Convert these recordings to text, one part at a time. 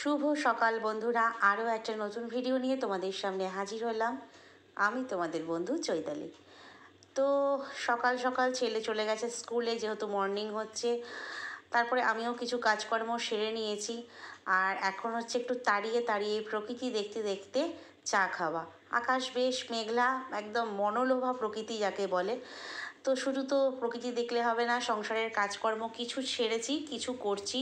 শুভ সকাল বন্ধুরা আরও একটা নতুন ভিডিও নিয়ে তোমাদের সামনে হাজির হলাম আমি তোমাদের বন্ধু চৈতালি তো সকাল সকাল ছেলে চলে গেছে স্কুলে যেহেতু মর্নিং হচ্ছে তারপরে আমিও কিছু কাজকর্ম সেরে নিয়েছি আর এখন হচ্ছে একটু তাড়িয়ে তাড়িয়ে প্রকৃতি দেখতে দেখতে চা খাওয়া আকাশ বেশ মেঘলা একদম মনোলোভা প্রকৃতি যাকে বলে তো শুধু তো প্রকৃতি দেখলে হবে না সংসারের কাজকর্ম কিছু ছেড়েছি কিছু করছি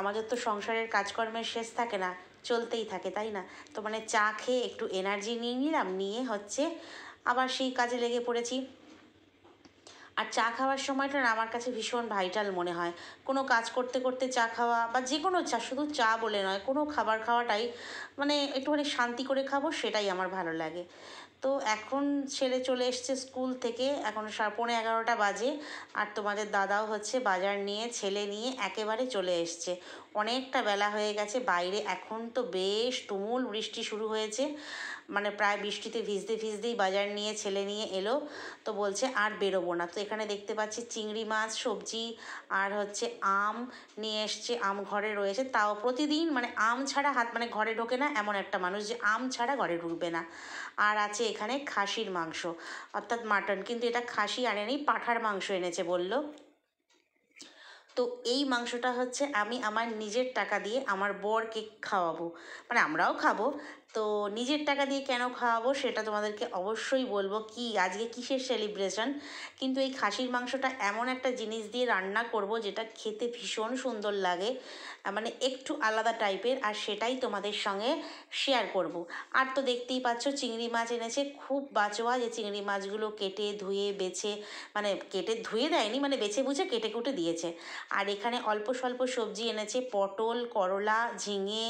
আমাদের তো সংসারের কাজকর্মের শেষ থাকে না চলতেই থাকে তাই না তো মানে চা খেয়ে একটু এনার্জি নিয়ে নিলাম নিয়ে হচ্ছে আবার সেই কাজে লেগে পড়েছি আর চা খাওয়ার সময়টা না আমার কাছে ভীষণ ভাইটাল মনে হয় কোনো কাজ করতে করতে চা খাওয়া বা যে কোনো চা শুধু চা বলে নয় কোনো খাবার খাওয়াটাই মানে একটুখানি শান্তি করে খাবো সেটাই আমার ভালো লাগে তো এখন ছেলে চলে এসছে স্কুল থেকে এখন পৌনে এগারোটা বাজে আর তোমাদের দাদাও হচ্ছে বাজার নিয়ে ছেলে নিয়ে একেবারে চলে এসছে অনেকটা বেলা হয়ে গেছে বাইরে এখন তো বেশ তুমুল বৃষ্টি শুরু হয়েছে মানে প্রায় বৃষ্টিতে ভিজতে ভিজতেই বাজার নিয়ে ছেলে নিয়ে এলো তো বলছে আর বেরোবো না তো এখানে দেখতে পাচ্ছি চিংড়ি মাছ সবজি আর হচ্ছে আম নিয়ে এসছে আম ঘরে রয়েছে তাও প্রতিদিন মানে আম ছাড়া হাত মানে ঘরে ঢোকে না এমন একটা মানুষ যে আম ছাড়া ঘরে ঢুকবে না আর আছে এখানে খাসির মাংস অর্থাৎ মাটন কিন্তু এটা খাসি এনেই পাঠার মাংস এনেছে বলল তো এই মাংসটা হচ্ছে আমি আমার নিজের টাকা দিয়ে আমার বরকে খাওয়াবো মানে আমরাও খাবো তো নিজের টাকা দিয়ে কেন খাওয়াবো সেটা তোমাদেরকে অবশ্যই বলবো কি আজকে কিসের সেলিব্রেশন কিন্তু এই খাসির মাংসটা এমন একটা জিনিস দিয়ে রান্না করব যেটা খেতে ভীষণ সুন্দর লাগে মানে একটু আলাদা টাইপের আর সেটাই তোমাদের সঙ্গে শেয়ার করব। আর তো দেখতেই পাচ্ছ চিংড়ি মাছ এনেছে খুব বাঁচোয়া যে চিংড়ি মাছগুলো কেটে ধুয়ে বেছে মানে কেটে ধুয়ে দেয়নি মানে বেছে বুঝে কেটে কুটে দিয়েছে আর এখানে অল্প স্বল্প সবজি এনেছে পটল করলা ঝিঙে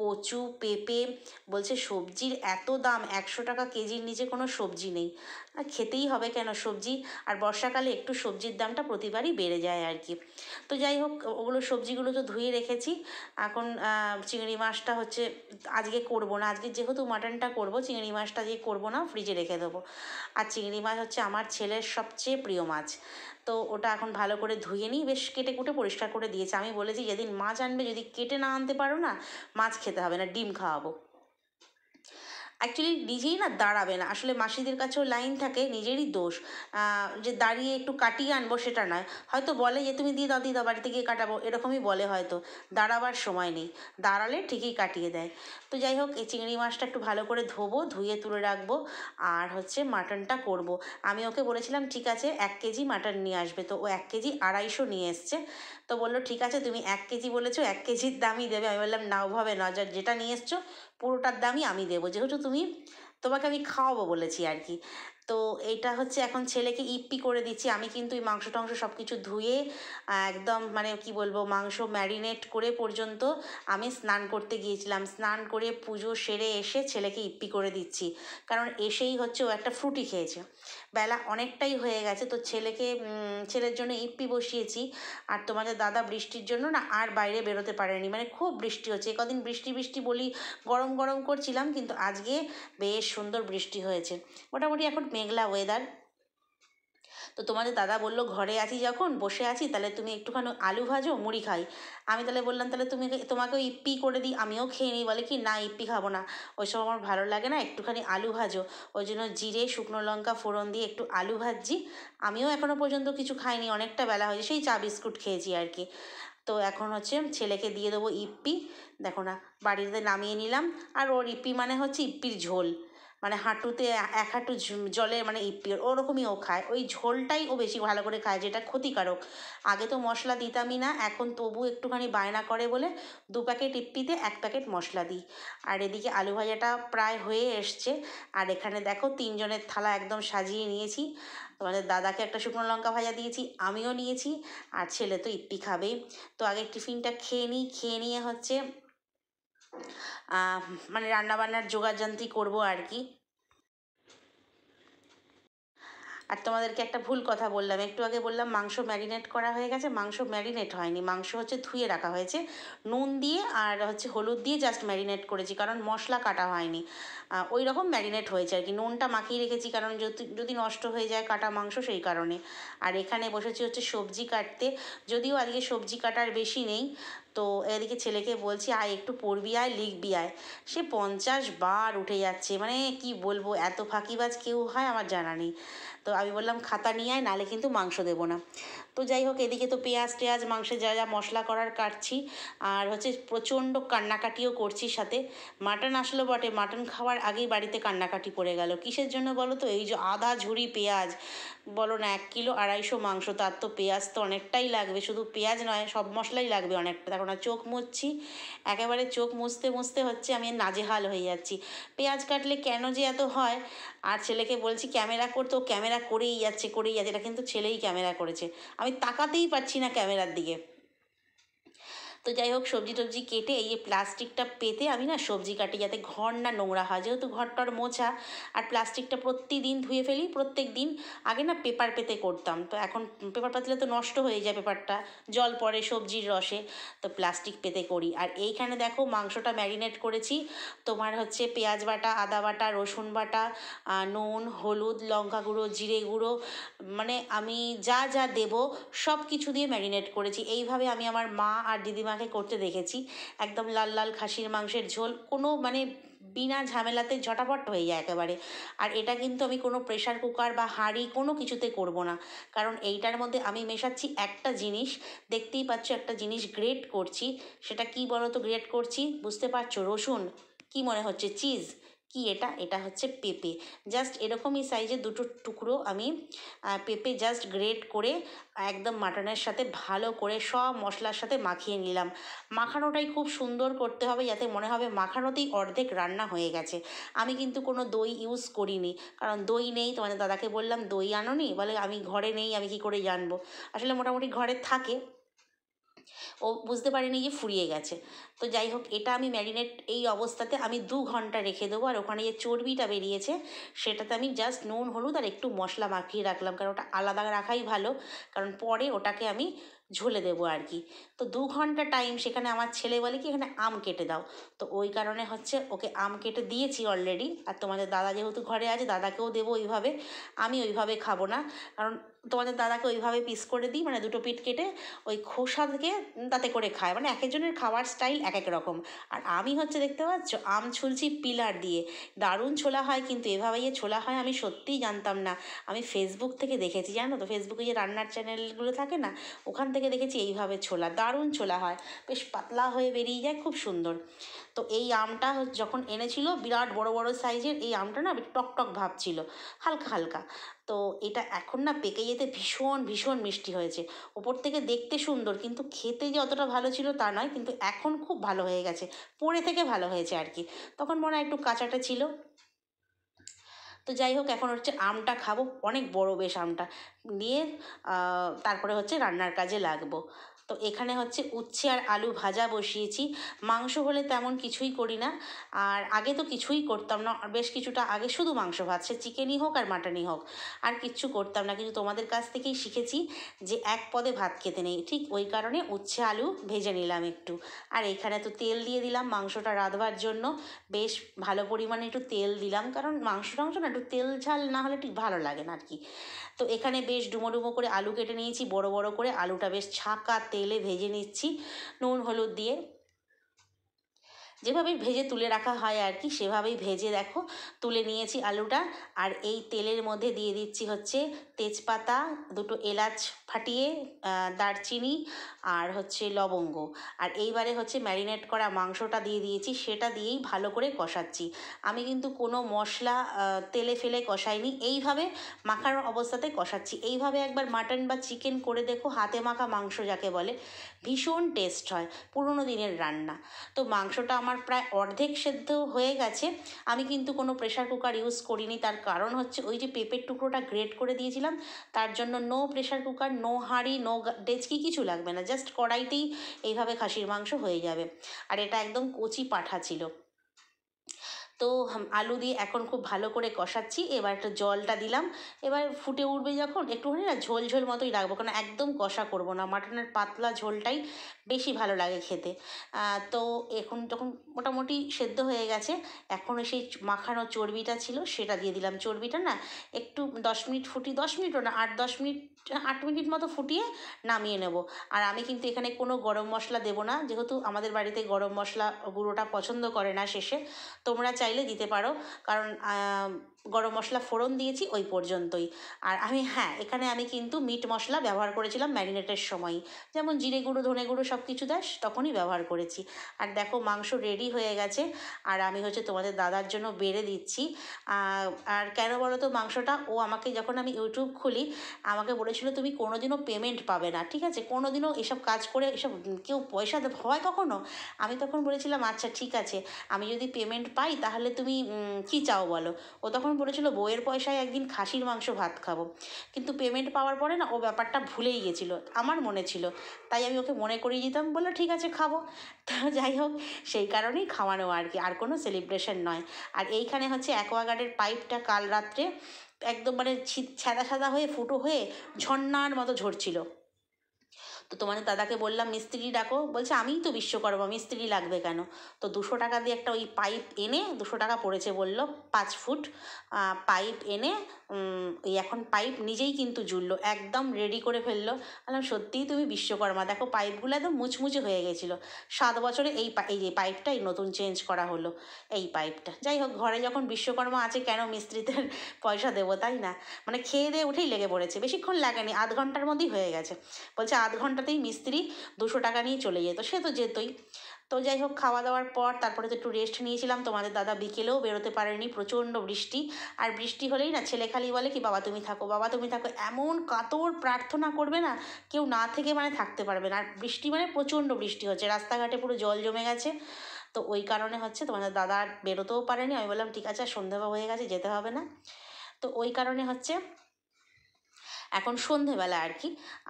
কচু পেঁপে বলছে সবজির এত দাম একশো টাকা কেজির নিচে কোনো সবজি নেই খেতেই হবে কেন সবজি আর বর্ষাকালে একটু সবজির দামটা প্রতিবারই বেড়ে যায় আর কি তো যাই হোক ওগুলো সবজিগুলো তো ধুয়ে রেখেছি এখন চিংড়ি মাছটা হচ্ছে আজকে করব না আজকে যেহেতু মাটনটা করব চিংড়ি মাছটা যে করব না ফ্রিজে রেখে দেবো আর চিংড়ি মাছ হচ্ছে আমার ছেলের সবচেয়ে প্রিয় মাছ তো ওটা এখন ভালো করে ধুয়ে নিই বেশ কেটে কুটে পরিষ্কার করে দিয়েছে আমি বলেছি যেদিন মাছ আনবে যদি কেটে না আনতে পারো না মাছ খেতে খেতে হবে না ডিম খাওয়াবো অ্যাকচুয়ালি নিজেই না দাঁড়াবে না আসলে মাসিদের কাছেও লাইন থাকে নিজেরই দোষ যে দাঁড়িয়ে একটু কাটিয়ে আনবো সেটা নয় হয়তো বলে যে তুমি দিয়ে দাও দিয়ে দাও বাড়িতে গিয়ে কাটাবো এরকমই বলে হয়তো দাঁড়াবার সময় নেই দাঁড়ালে ঠিকই কাটিয়ে দেয় তো যাই হোক এই চিংড়ি মাছটা একটু ভালো করে ধোবো ধুয়ে তুলে রাখবো আর হচ্ছে মাটনটা করব। আমি ওকে বলেছিলাম ঠিক আছে এক কেজি মাটন নিয়ে আসবে তো ও এক কেজি আড়াইশো নিয়ে এসছে তো বললো ঠিক আছে তুমি এক কেজি বলেছো এক কেজির দামই দেবে আমি বললাম না ওভাবে নজর যেটা নিয়ে এসছো পুরোটার দামই আমি দেবো যেহেতু তুমি তোমাকে আমি খাওয়াবো বলেছি আর কি তো এটা হচ্ছে এখন ছেলেকে ইপ্পি করে দিচ্ছি আমি কিন্তু এই মাংস টাংস সব কিছু ধুয়ে একদম মানে কি বলবো মাংস ম্যারিনেট করে পর্যন্ত আমি স্নান করতে গিয়েছিলাম স্নান করে পুজো সেরে এসে ছেলেকে ইপ্পি করে দিচ্ছি কারণ এসেই হচ্ছে ও একটা ফ্রুটি খেয়েছে বেলা অনেকটাই হয়ে গেছে তো ছেলেকে ছেলের জন্য ইপ্পি বসিয়েছি আর তোমাদের দাদা বৃষ্টির জন্য না আর বাইরে বেরোতে পারেনি মানে খুব বৃষ্টি হচ্ছে কদিন বৃষ্টি বৃষ্টি বলি গরম গরম করছিলাম কিন্তু আজকে বেশ সুন্দর বৃষ্টি হয়েছে মোটামুটি এখন মেঘলা ওয়েদার তো তোমাদের দাদা বললো ঘরে আছি যখন বসে আছি তাহলে তুমি একটুখানি আলু ভাজো মুড়ি খাই আমি তাহলে বললাম তাহলে তুমি তোমাকে ইপ্পি করে দিই আমিও খেয়ে নিই বলে কি না ইপ্পি খাবো না ওই সব আমার ভালো লাগে না একটুখানি আলু ভাজো ওই জন্য জিরে শুকনো লঙ্কা ফোড়ন দিয়ে একটু আলু ভাজছি আমিও এখনও পর্যন্ত কিছু খাইনি অনেকটা বেলা হয়েছে সেই চা বিস্কুট খেয়েছি আর কি তো এখন হচ্ছে ছেলেকে দিয়ে দেবো ইপ্পি দেখো না বাড়িতে নামিয়ে নিলাম আর ওর ইপ্পি মানে হচ্ছে ইপ্পির ঝোল মানে হাঁটুতে এক হাঁটু জলে মানে ওরকমই ও খায় ওই ঝোলটাই ও বেশি ভালো করে খায় যেটা ক্ষতিকারক আগে তো মশলা দিতামই না এখন তবু একটুখানি বায়না করে বলে দু প্যাকেট ইপ্পিতে এক প্যাকেট মশলা দিই আর এদিকে আলু ভাজাটা প্রায় হয়ে এসছে আর এখানে দেখো তিনজনের থালা একদম সাজিয়ে নিয়েছি তোমাদের দাদাকে একটা শুকনো লঙ্কা ভাজা দিয়েছি আমিও নিয়েছি আর ছেলে তো ইপ্পি খাবেই তো আগে টিফিনটা খেয়ে নিই খেয়ে নিয়ে হচ্ছে মানে রান্নাবান্নার যোগাযান্তি করব আর কি আর তোমাদেরকে একটা ভুল কথা বললাম একটু আগে বললাম মাংস ম্যারিনেট করা হয়ে গেছে মাংস ম্যারিনেট হয়নি মাংস হচ্ছে ধুয়ে রাখা হয়েছে নুন দিয়ে আর হচ্ছে হলুদ দিয়ে জাস্ট ম্যারিনেট করেছি কারণ মশলা কাটা হয়নি ওই রকম ম্যারিনেট হয়েছে আর কি নুনটা মাখিয়ে রেখেছি কারণ যদি নষ্ট হয়ে যায় কাটা মাংস সেই কারণে আর এখানে বসেছি হচ্ছে সবজি কাটতে যদিও আজকে সবজি কাটার বেশি নেই তো এদিকে ছেলেকে বলছি আয় একটু পড়বি আয় লিখবি আয় সে পঞ্চাশ বার উঠে যাচ্ছে মানে কি বলবো এত ফাঁকিবাজ কেউ হয় আমার জানা নেই তো আমি বললাম খাতা নিয়ে আয় নালে কিন্তু মাংস দেবো না তো যাই হোক এদিকে তো পেঁয়াজ টেয়াজ মাংসে যা যা মশলা করার কাটছি আর হচ্ছে প্রচণ্ড কান্নাকাটিও করছি সাথে মাটন আসলো বটে মাটন খাওয়ার আগেই বাড়িতে কান্নাকাটি পড়ে গেল কিসের জন্য বলো তো এই যে আদা ঝুড়ি পেঁয়াজ বলো না এক কিলো আড়াইশো মাংস তার তো পেঁয়াজ তো অনেকটাই লাগবে শুধু পেঁয়াজ নয় সব মশলাই লাগবে অনেকটা দেখো মানে না চোখ মুছছি একেবারে চোখ মুছতে মুছতে হচ্ছে আমি নাজেহাল হয়ে যাচ্ছি পেঁয়াজ কাটলে কেন যে এত হয় আর ছেলেকে বলছি ক্যামেরা করতো ক্যামেরা করেই যাচ্ছে করেই যাচ্ছে এটা কিন্তু ছেলেই ক্যামেরা করেছে আমি তাকাতেই পারছি না ক্যামেরার দিকে তো যাই হোক সবজি টবজি কেটে এই প্লাস্টিকটা পেতে আমি না সবজি কাটি যাতে ঘর না নোংরা হয় যেহেতু ঘরটার মোছা আর প্লাস্টিকটা প্রতিদিন ধুয়ে ফেলি প্রত্যেক দিন আগে না পেপার পেতে করতাম তো এখন পেপার পাতলে তো নষ্ট হয়ে যায় পেপারটা জল পড়ে সবজির রসে তো প্লাস্টিক পেতে করি আর এইখানে দেখো মাংসটা ম্যারিনেট করেছি তোমার হচ্ছে পেঁয়াজ বাটা আদা বাটা রসুন বাটা নুন হলুদ লঙ্কা গুঁড়ো জিরে গুঁড়ো মানে আমি যা যা দেব সব কিছু দিয়ে ম্যারিনেট করেছি এইভাবে আমি আমার মা আর দিদিমা মাকে করতে দেখেছি একদম লাল লাল খাসির মাংসের ঝোল কোনো মানে বিনা ঝামেলাতে ঝটাপট হয়ে যায় একেবারে আর এটা কিন্তু আমি কোনো প্রেশার কুকার বা হাঁড়ি কোনো কিছুতে করব না কারণ এইটার মধ্যে আমি মেশাচ্ছি একটা জিনিস দেখতেই পাচ্ছ একটা জিনিস গ্রেট করছি সেটা কি বলো তো গ্রেট করছি বুঝতে পারছো রসুন কি মনে হচ্ছে চিজ কি এটা এটা হচ্ছে পেঁপে জাস্ট এরকমই সাইজে দুটো টুকরো আমি পেঁপে জাস্ট গ্রেট করে একদম মাটনের সাথে ভালো করে সব মশলার সাথে মাখিয়ে নিলাম মাখানোটাই খুব সুন্দর করতে হবে যাতে মনে হবে মাখানোতেই অর্ধেক রান্না হয়ে গেছে আমি কিন্তু কোনো দই ইউজ করিনি কারণ দই নেই তোমাদের দাদাকে বললাম দই আনো নি বলে আমি ঘরে নেই আমি কি করে জানবো আসলে মোটামুটি ঘরে থাকে ও বুঝতে পারেনি যে ফুরিয়ে গেছে তো যাই হোক এটা আমি ম্যারিনেট এই অবস্থাতে আমি দু ঘন্টা রেখে দেবো আর ওখানে যে চর্বিটা বেরিয়েছে সেটাতে আমি জাস্ট নুন হলুদ আর একটু মশলা মাখিয়ে রাখলাম কারণ ওটা আলাদা রাখাই ভালো কারণ পরে ওটাকে আমি ঝুলে দেবো আর কি তো দু ঘন্টা টাইম সেখানে আমার ছেলে বলে কি এখানে আম কেটে দাও তো ওই কারণে হচ্ছে ওকে আম কেটে দিয়েছি অলরেডি আর তোমাদের দাদা যেহেতু ঘরে আছে দাদাকেও দেবো ওইভাবে আমি ওইভাবে খাবো না কারণ তোমাদের দাদাকে ওইভাবে পিস করে দিই মানে দুটো পিট কেটে ওই খোসা থেকে তাতে করে খায় মানে এক একজনের খাওয়ার স্টাইল এক এক রকম আর আমি হচ্ছে দেখতে পাচ্ছ আম ছুলছি পিলার দিয়ে দারুণ ছোলা হয় কিন্তু এভাবে যে ছোলা হয় আমি সত্যিই জানতাম না আমি ফেসবুক থেকে দেখেছি জানো তো ফেসবুকে যে রান্নার চ্যানেলগুলো থাকে না ওখান থেকে দেখেছি এইভাবে ছোলা দারুণ ছোলা হয় বেশ পাতলা হয়ে বেরিয়ে যায় খুব সুন্দর তো এই আমটা যখন এনেছিল বিরাট বড় বড় সাইজের এই আমটা না টকটক টক ভাবছিল হালকা হালকা তো এটা এখন না পেকে যেতে ভীষণ ভীষণ মিষ্টি হয়েছে ওপর থেকে দেখতে সুন্দর কিন্তু খেতে যে অতটা ভালো ছিল তা নয় কিন্তু এখন খুব ভালো হয়ে গেছে পড়ে থেকে ভালো হয়েছে আর কি তখন মনে হয় একটু কাঁচাটা ছিল তো যাই হোক এখন হচ্ছে আমটা খাবো অনেক বড় বেশ আমটা নিয়ে তারপরে হচ্ছে রান্নার কাজে লাগবো তো এখানে হচ্ছে উচ্ছে আর আলু ভাজা বসিয়েছি মাংস হলে তেমন কিছুই করি না আর আগে তো কিছুই করতাম না বেশ কিছুটা আগে শুধু মাংস ভাত সে চিকেনই হোক আর মাটনই হোক আর কিচ্ছু করতাম না কিন্তু তোমাদের কাছ থেকেই শিখেছি যে এক পদে ভাত খেতে নেই ঠিক ওই কারণে উচ্ছে আলু ভেজে নিলাম একটু আর এখানে তো তেল দিয়ে দিলাম মাংসটা রাঁধবার জন্য বেশ ভালো পরিমাণে একটু তেল দিলাম কারণ মাংস টাংস না একটু তেল ঝাল না হলে ঠিক ভালো লাগে না আর কি তো এখানে বেশ ডুমো ডুমো করে আলু কেটে নিয়েছি বড় বড় করে আলুটা বেশ ছাঁকা তেলে ভেজে নিচ্ছি নুন হলুদ দিয়ে যেভাবে ভেজে তুলে রাখা হয় আর কি সেভাবেই ভেজে দেখো তুলে নিয়েছি আলুটা আর এই তেলের মধ্যে দিয়ে দিচ্ছি হচ্ছে তেজপাতা দুটো এলাচ ফাটিয়ে দারচিনি আর হচ্ছে লবঙ্গ আর এইবারে হচ্ছে ম্যারিনেট করা মাংসটা দিয়ে দিয়েছি সেটা দিয়েই ভালো করে কষাচ্ছি আমি কিন্তু কোনো মশলা তেলে ফেলে কষাইনি এইভাবে মাখার অবস্থাতে কষাচ্ছি এইভাবে একবার মাটন বা চিকেন করে দেখো হাতে মাখা মাংস যাকে বলে ভীষণ টেস্ট হয় পুরনো দিনের রান্না তো মাংসটা আমার আমার প্রায় অর্ধেক সেদ্ধ হয়ে গেছে আমি কিন্তু কোনো প্রেশার কুকার ইউজ করিনি তার কারণ হচ্ছে ওই যে পেঁপের টুকরোটা গ্রেট করে দিয়েছিলাম তার জন্য নো প্রেশার কুকার নো হাঁড়ি নো ডেচকি কিছু লাগবে না জাস্ট কড়াইতেই এইভাবে খাসির মাংস হয়ে যাবে আর এটা একদম কচি পাঠা ছিল তো আলু দিয়ে এখন খুব ভালো করে কষাচ্ছি এবার একটু জলটা দিলাম এবার ফুটে উঠবে যখন একটুখানি না ঝোল ঝোল মতোই রাখবো কারণ একদম কষা করব না মাটনের পাতলা ঝোলটাই বেশি ভালো লাগে খেতে তো এখন যখন মোটামুটি সেদ্ধ হয়ে গেছে এখন সেই মাখানো চর্বিটা ছিল সেটা দিয়ে দিলাম চর্বিটা না একটু দশ মিনিট ফুটি দশ মিনিটও না আট দশ মিনিট আট মিনিট মতো ফুটিয়ে নামিয়ে নেব আর আমি কিন্তু এখানে কোনো গরম মশলা দেব না যেহেতু আমাদের বাড়িতে গরম মশলা গুঁড়োটা পছন্দ করে না শেষে তোমরা চাইলে দিতে পারো কারণ গরম মশলা ফোড়ন দিয়েছি ওই পর্যন্তই আর আমি হ্যাঁ এখানে আমি কিন্তু মিট মশলা ব্যবহার করেছিলাম ম্যারিনেটের সময় যেমন জিরে গুঁড়ো ধনে গুঁড়ো সব কিছু দেয় তখনই ব্যবহার করেছি আর দেখো মাংস রেডি হয়ে গেছে আর আমি হচ্ছে তোমাদের দাদার জন্য বেড়ে দিচ্ছি আর কেন বলো তো মাংসটা ও আমাকে যখন আমি ইউটিউব খুলি আমাকে বলে করেছিল তুমি কোনোদিনও পেমেন্ট পাবে না ঠিক আছে কোনোদিনও এসব কাজ করে এসব কেউ পয়সা হয় কখনো আমি তখন বলেছিলাম আচ্ছা ঠিক আছে আমি যদি পেমেন্ট পাই তাহলে তুমি কি চাও বলো ও তখন বলেছিল বইয়ের পয়সায় একদিন খাসির মাংস ভাত খাবো কিন্তু পেমেন্ট পাওয়ার পরে না ও ব্যাপারটা ভুলেই গেছিলো আমার মনে ছিল তাই আমি ওকে মনে করিয়ে দিতাম বললো ঠিক আছে খাবো তা যাই হোক সেই কারণেই খাওয়ানো আর কি আর কোনো সেলিব্রেশন নয় আর এইখানে হচ্ছে অ্যাকোয়াগার্ডের পাইপটা কাল রাত্রে একদম মানে ছিদ সাদা সাদা হয়ে ফুটো হয়ে ঝরনার মতো ঝরছিল তো তোমাদের দাদাকে বললাম মিস্ত্রি ডাকো বলছে আমিই তো বিশ্বকর্মা মিস্ত্রি লাগবে কেন তো দুশো টাকা দিয়ে একটা ওই পাইপ এনে দুশো টাকা পড়েছে বললো পাঁচ ফুট পাইপ এনে ওই এখন পাইপ নিজেই কিন্তু জুড়লো একদম রেডি করে ফেললো বললাম সত্যিই তুমি বিশ্বকর্মা দেখো পাইপগুলো একদম মুচমুচে হয়ে গেছিলো সাত বছরে এই এই যে পাইপটা এই নতুন চেঞ্জ করা হলো এই পাইপটা যাই হোক ঘরে যখন বিশ্বকর্মা আছে কেন মিস্ত্রিদের পয়সা দেবো তাই না মানে খেয়ে দিয়ে উঠেই লেগে পড়েছে বেশিক্ষণ লাগেনি আধ ঘন্টার মধ্যেই হয়ে গেছে বলছে আধ ঘন্টা ঘন্টাতেই মিস্ত্রি দুশো টাকা নিয়ে চলে যেত সে তো যেতই তো যাই হোক খাওয়া দাওয়ার পর তারপরে তো একটু রেস্ট নিয়েছিলাম তোমাদের দাদা বিকেলেও বেরোতে পারেনি প্রচণ্ড বৃষ্টি আর বৃষ্টি হলেই না ছেলে খালি বলে কি বাবা তুমি থাকো বাবা তুমি থাকো এমন কাতর প্রার্থনা করবে না কেউ না থেকে মানে থাকতে পারবে না আর বৃষ্টি মানে প্রচণ্ড বৃষ্টি হচ্ছে রাস্তাঘাটে পুরো জল জমে গেছে তো ওই কারণে হচ্ছে তোমাদের দাদা বেরোতেও পারেনি আমি বললাম ঠিক আছে আর সন্ধ্যাবেলা হয়ে গেছে যেতে হবে না তো ওই কারণে হচ্ছে এখন সন্ধেবেলা আর কি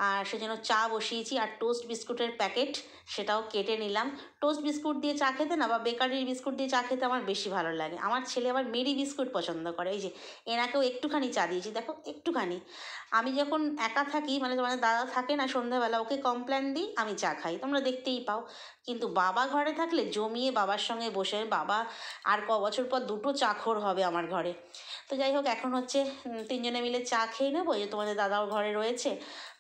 আর সেজন্য চা বসিয়েছি আর টোস্ট বিস্কুটের প্যাকেট সেটাও কেটে নিলাম টোস্ট বিস্কুট দিয়ে চা খেতে না বা বেকারির বিস্কুট দিয়ে চা খেতে আমার বেশি ভালো লাগে আমার ছেলে আবার মেরি বিস্কুট পছন্দ করে এই যে এনাকেও একটুখানি চা দিয়েছি দেখো একটুখানি আমি যখন একা থাকি মানে তোমার দাদা থাকে না সন্ধেবেলা ওকে কমপ্ল্যান দিই আমি চা খাই তোমরা দেখতেই পাও কিন্তু বাবা ঘরে থাকলে জমিয়ে বাবার সঙ্গে বসে বাবা আর ক বছর পর দুটো চাকর হবে আমার ঘরে তো যাই হোক এখন হচ্ছে তিনজনে মিলে চা খেয়ে নেবো যে তোমাদের দাদাও ঘরে রয়েছে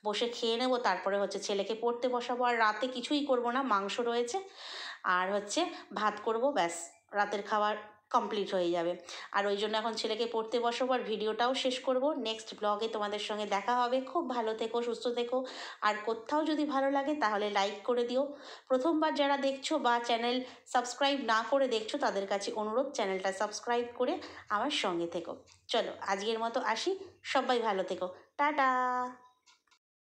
বসে খেয়ে নেবো তারপরে হচ্ছে ছেলেকে পড়তে বসাবো আর রাতে কিছুই করব না মাংস রয়েছে আর হচ্ছে ভাত করব ব্যাস রাতের খাবার কমপ্লিট হয়ে যাবে আর ওই জন্য এখন ছেলেকে পড়তে বসবো আর ভিডিওটাও শেষ করব নেক্সট ব্লগে তোমাদের সঙ্গে দেখা হবে খুব ভালো থেকো সুস্থ থেকো আর কোথাও যদি ভালো লাগে তাহলে লাইক করে দিও প্রথমবার যারা দেখছো বা চ্যানেল সাবস্ক্রাইব না করে দেখছো তাদের কাছে অনুরোধ চ্যানেলটা সাবস্ক্রাইব করে আমার সঙ্গে থেকো চলো আজকের মতো আসি সবাই ভালো থেকো টাটা